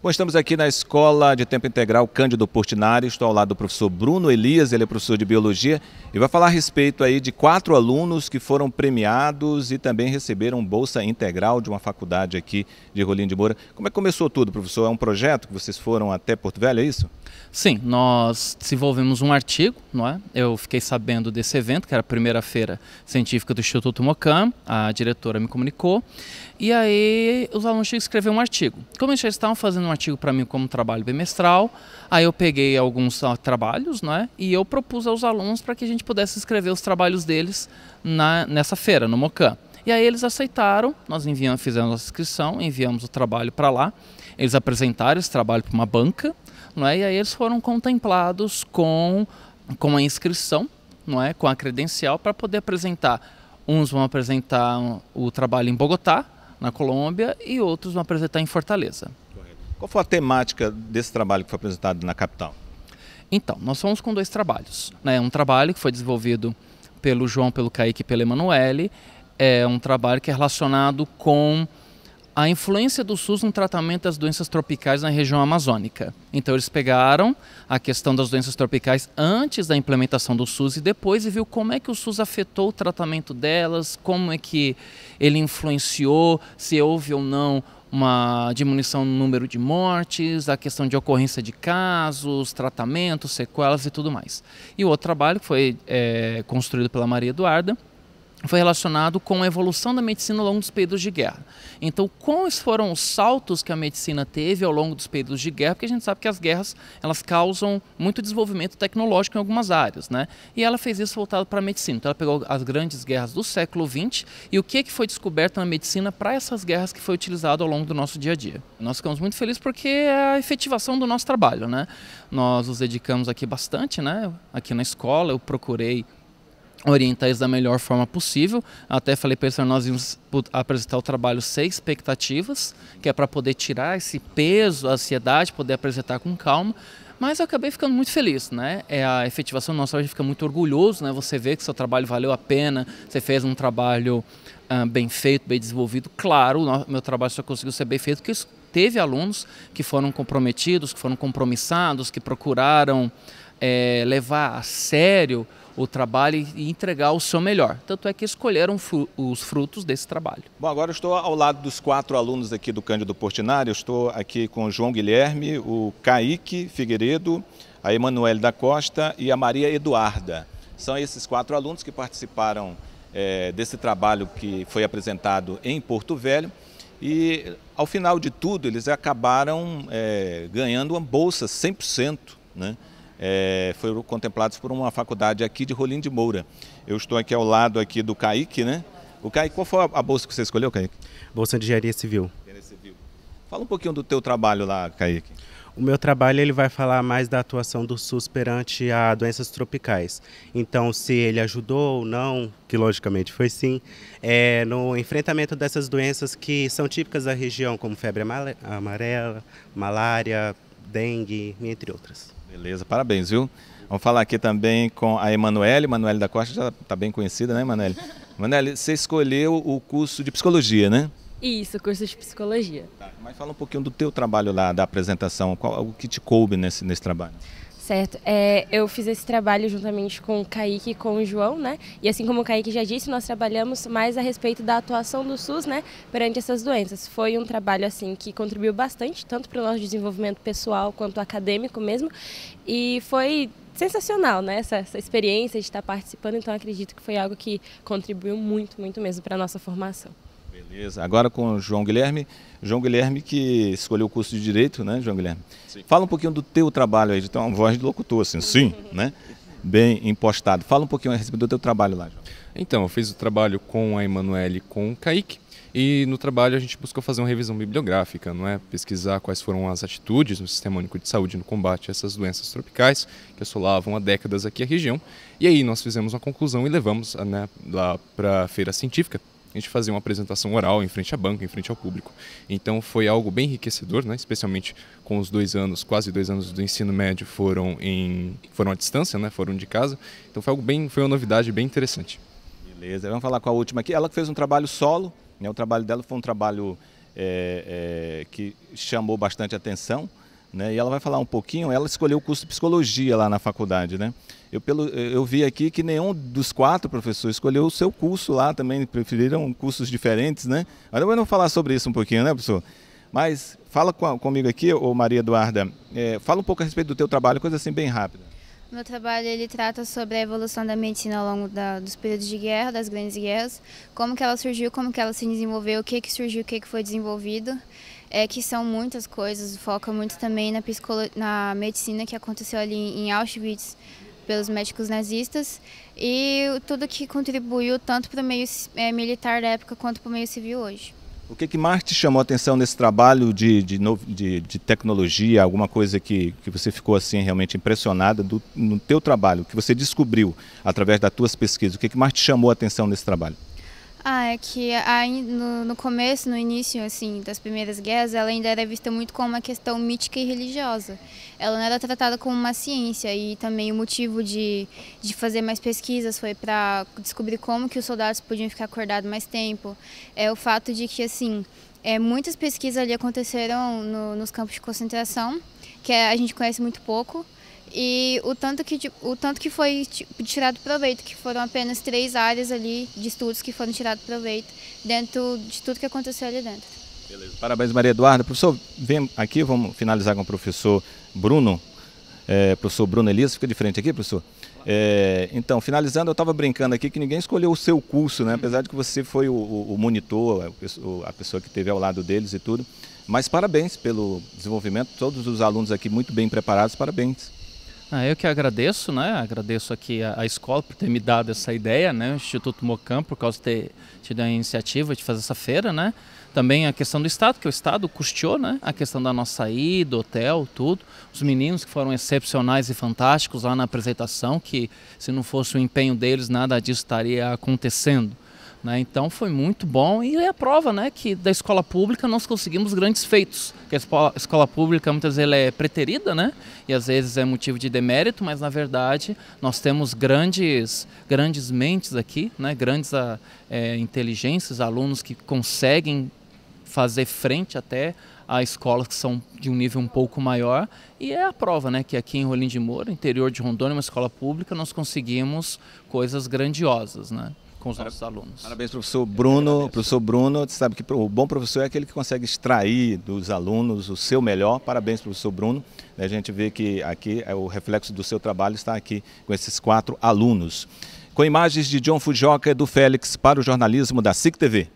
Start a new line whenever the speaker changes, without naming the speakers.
Bom, estamos aqui na Escola de Tempo Integral Cândido Portinari, estou ao lado do professor Bruno Elias, ele é professor de Biologia, e vai falar a respeito aí de quatro alunos que foram premiados e também receberam bolsa integral de uma faculdade aqui de Rolim de Moura. Como é que começou tudo, professor? É
um projeto que vocês foram até Porto Velho, é isso? Sim, nós desenvolvemos um artigo, não é? Eu fiquei sabendo desse evento, que era a primeira feira científica do Instituto Mocam, a diretora me comunicou, e aí os alunos tinham que escrever um artigo. Como eles já estavam fazendo um artigo para mim como trabalho bimestral. Aí eu peguei alguns ó, ah, trabalhos, né? E eu propus aos alunos para que a gente pudesse escrever os trabalhos deles na, nessa feira, no Mocan. E aí eles aceitaram, nós enviamos, fizemos a inscrição, enviamos o trabalho para lá. Eles apresentaram esse trabalho para uma banca, não é? E aí eles foram contemplados com com a inscrição, não é? Com a credencial para poder apresentar. Uns vão apresentar o trabalho em Bogotá, na Colômbia, e outros vão apresentar em Fortaleza. Qual foi a temática desse trabalho que foi apresentado na capital? Então, nós fomos com dois trabalhos. Né? Um trabalho que foi desenvolvido pelo João, pelo Kaique e pelo Emanuele. É um trabalho que é relacionado com a influência do SUS no tratamento das doenças tropicais na região amazônica. Então, eles pegaram a questão das doenças tropicais antes da implementação do SUS e depois e viu como é que o SUS afetou o tratamento delas, como é que ele influenciou, se houve ou não uma diminuição no número de mortes, a questão de ocorrência de casos, tratamentos, sequelas e tudo mais. E o outro trabalho foi é, construído pela Maria Eduarda foi relacionado com a evolução da medicina ao longo dos períodos de guerra. Então, quais foram os saltos que a medicina teve ao longo dos períodos de guerra? Porque a gente sabe que as guerras elas causam muito desenvolvimento tecnológico em algumas áreas, né? E ela fez isso voltado para a medicina. Então, ela pegou as grandes guerras do século XX e o que que foi descoberto na medicina para essas guerras que foi utilizado ao longo do nosso dia a dia. Nós ficamos muito felizes porque é a efetivação do nosso trabalho, né? Nós nos dedicamos aqui bastante, né? Aqui na escola eu procurei orientar eles da melhor forma possível. Até falei para eles que nós íamos apresentar o trabalho sem expectativas, que é para poder tirar esse peso, a ansiedade, poder apresentar com calma. Mas eu acabei ficando muito feliz, né? É a efetivação do nosso trabalho, a gente fica muito orgulhoso, né? Você vê que seu trabalho valeu a pena, você fez um trabalho ah, bem feito, bem desenvolvido. Claro, meu trabalho só conseguiu ser bem feito porque teve alunos que foram comprometidos, que foram compromissados, que procuraram é, levar a sério o trabalho e entregar o seu melhor. Tanto é que escolheram os frutos desse trabalho.
Bom, agora estou ao lado dos quatro alunos aqui do Cândido Portinari. Eu estou aqui com o João Guilherme, o Kaique Figueiredo, a Emanuele da Costa e a Maria Eduarda. São esses quatro alunos que participaram é, desse trabalho que foi apresentado em Porto Velho. E ao final de tudo, eles acabaram é, ganhando uma bolsa 100%. Né? é, foram contemplados por uma faculdade aqui de Rolim de Moura. Eu estou aqui ao lado aqui do Caíque, né? O Caíque, qual foi a bolsa que você escolheu, Caíque? Bolsa de Engenharia Civil. Engenharia Civil. Fala um pouquinho do teu trabalho lá, Caíque. O meu trabalho ele vai falar mais da atuação do SUS perante a doenças tropicais. Então, se ele ajudou ou não, que logicamente foi sim, é, no enfrentamento dessas doenças que são típicas da região, como febre amarela, malária, dengue, entre outras. Beleza, parabéns, viu? Vamos falar aqui também com a Emanuele, Emanuele da Costa já está bem conhecida, né, Emanuele? Emanuele, você escolheu o curso de psicologia, né?
Isso, curso de psicologia. Tá,
mas fala um pouquinho do teu trabalho lá, da apresentação, qual, o que te coube nesse, nesse trabalho?
certo. É, eu fiz esse trabalho juntamente com o Kaique e com o João, né? E assim como o Kaique já disse, nós trabalhamos mais a respeito da atuação do SUS, né, perante essas doenças. Foi um trabalho assim que contribuiu bastante, tanto para o nosso desenvolvimento pessoal quanto acadêmico mesmo. E foi sensacional, né? Essa, essa, experiência de estar participando, então acredito que foi algo que contribuiu muito, muito mesmo para a nossa formação.
Beleza. Agora com o João Guilherme. João Guilherme que escolheu o curso de Direito, né, João Guilherme? Sim. Fala um pouquinho do teu trabalho aí, de ter uma voz de locutor, assim, sim, né? Bem impostado. Fala um pouquinho a respeito do teu trabalho lá, João. Então, eu fiz o trabalho com a Emanuele com o Kaique. E no trabalho a gente buscou fazer uma revisão bibliográfica, não é? Pesquisar quais foram as atitudes no Sistema Único de Saúde no combate a essas doenças tropicais que assolavam há décadas aqui a região. E aí nós fizemos uma conclusão e levamos né, lá para a feira científica a gente fazia uma apresentação oral em frente à banca, em frente ao público. Então foi algo bem enriquecedor, né? especialmente com os dois anos, quase dois anos do ensino médio foram em foram à distância, né? foram de casa. Então foi algo bem, foi uma novidade bem interessante. Beleza, vamos falar com a última aqui. Ela fez um trabalho solo, né? o trabalho dela foi um trabalho é, é, que chamou bastante atenção. Né? E ela vai falar um pouquinho, ela escolheu o curso de psicologia lá na faculdade, né? Eu, pelo, eu vi aqui que nenhum dos quatro professores escolheu o seu curso lá também, preferiram cursos diferentes, né? Mas eu vou falar sobre isso um pouquinho, né, professor? Mas fala com, comigo aqui, ô Maria Eduarda, é, fala um pouco a respeito do teu trabalho, coisa assim bem rápida.
Meu trabalho ele trata sobre a evolução da medicina ao longo da, dos períodos de guerra, das grandes guerras, como que ela surgiu, como que ela se desenvolveu, o que que surgiu, o que que foi desenvolvido é que são muitas coisas, foca muito também na, na medicina que aconteceu ali em Auschwitz pelos médicos nazistas e tudo que contribuiu tanto para o meio é, militar da época quanto para o meio civil hoje.
O que, que mais te chamou a atenção nesse trabalho de, de, de, de tecnologia, alguma coisa que, que você ficou assim realmente impressionada do, no teu trabalho, que você descobriu através das tuas pesquisas? O que, que mais te chamou a atenção nesse trabalho?
Ah, é que no, no, começo, no início assim das primeiras guerras, ela ainda era vista muito como uma questão mítica e religiosa. Ela não era tratada como uma ciência e também o motivo de, de fazer mais pesquisas foi para descobrir como que os soldados podiam ficar acordados mais tempo. É o fato de que assim é, muitas pesquisas ali aconteceram no, nos campos de concentração, que é, a gente conhece muito pouco e o tanto que, tipo, o tanto que foi tipo, tirado proveito, que foram apenas três áreas ali de estudos que foram tirados proveito dentro de tudo que aconteceu ali dentro.
Beleza. Parabéns, Maria Eduarda. Professor, vem aqui, vamos finalizar com o professor Bruno. É, professor Bruno Elias, fica de frente aqui, professor. É, então, finalizando, eu estava brincando aqui que ninguém escolheu o seu curso, né? apesar de que você foi o, o monitor, a pessoa que esteve ao lado deles e tudo. Mas parabéns pelo desenvolvimento, todos os alunos aqui muito bem preparados, parabéns.
Ah, eu que agradeço, né? Agradeço aqui a, a, escola por ter me dado essa ideia, né? O Instituto Mocam por causa de ter tido a iniciativa de fazer essa feira, né? Também a questão do Estado, que o Estado custeou, né? A questão da nossa ida, hotel, tudo. Os meninos que foram excepcionais e fantásticos lá na apresentação, que se não fosse o empenho deles, nada disso estaria acontecendo. Né? Então foi muito bom e é a prova né, que da escola pública nós conseguimos grandes feitos. Que a escola, pública muitas vezes é preterida né? e às vezes é motivo de demérito, mas na verdade nós temos grandes, grandes mentes aqui, né? grandes ah, é, inteligências, alunos que conseguem fazer frente até a escolas que são de um nível um pouco maior. E é a prova né, que aqui em Rolim de Moura, interior de Rondônia, uma escola pública, nós conseguimos coisas grandiosas. Né? com os
nossos alunos. Parabéns, professor Bruno. Professor Bruno, você sabe que o bom professor é aquele que consegue extrair dos alunos o seu melhor. Parabéns, professor Bruno. A gente vê que aqui é o reflexo do seu trabalho está aqui com esses quatro alunos. Com imagens de John Fujoca e do Félix para o jornalismo da SIC TV.